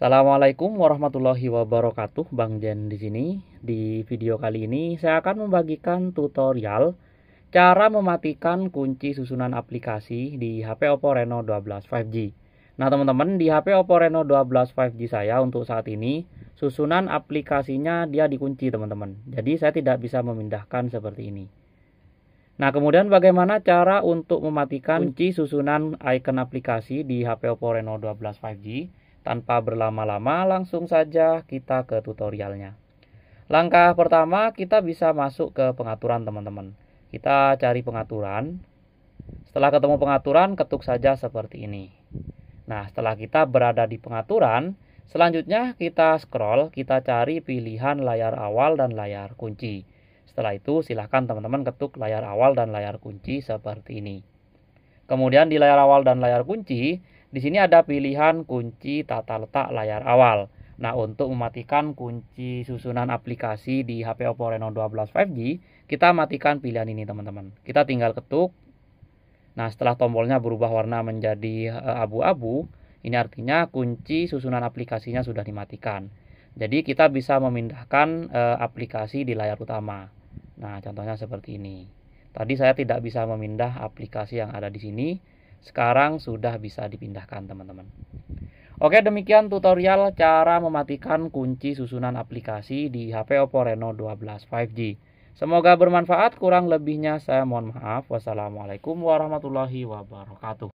Assalamualaikum warahmatullahi wabarakatuh, Bang Jen di sini. Di video kali ini saya akan membagikan tutorial cara mematikan kunci susunan aplikasi di HP Oppo Reno 12 5G. Nah, teman-teman, di HP Oppo Reno 12 5G saya untuk saat ini susunan aplikasinya dia dikunci, teman-teman. Jadi saya tidak bisa memindahkan seperti ini. Nah, kemudian bagaimana cara untuk mematikan kunci susunan icon aplikasi di HP Oppo Reno 12 5G? Tanpa berlama-lama, langsung saja kita ke tutorialnya. Langkah pertama, kita bisa masuk ke pengaturan teman-teman. Kita cari pengaturan. Setelah ketemu pengaturan, ketuk saja seperti ini. Nah, setelah kita berada di pengaturan, selanjutnya kita scroll, kita cari pilihan layar awal dan layar kunci. Setelah itu, silahkan teman-teman ketuk layar awal dan layar kunci seperti ini. Kemudian di layar awal dan layar kunci, di sini ada pilihan kunci tata letak layar awal. Nah, untuk mematikan kunci susunan aplikasi di HP Oppo Reno 12 5G, kita matikan pilihan ini, teman-teman. Kita tinggal ketuk. Nah, setelah tombolnya berubah warna menjadi eh, abu-abu, ini artinya kunci susunan aplikasinya sudah dimatikan. Jadi, kita bisa memindahkan eh, aplikasi di layar utama. Nah, contohnya seperti ini. Tadi saya tidak bisa memindah aplikasi yang ada di sini sekarang sudah bisa dipindahkan teman-teman. Oke demikian tutorial cara mematikan kunci susunan aplikasi di HP Oppo Reno 12 5G. Semoga bermanfaat, kurang lebihnya saya mohon maaf. Wassalamualaikum warahmatullahi wabarakatuh.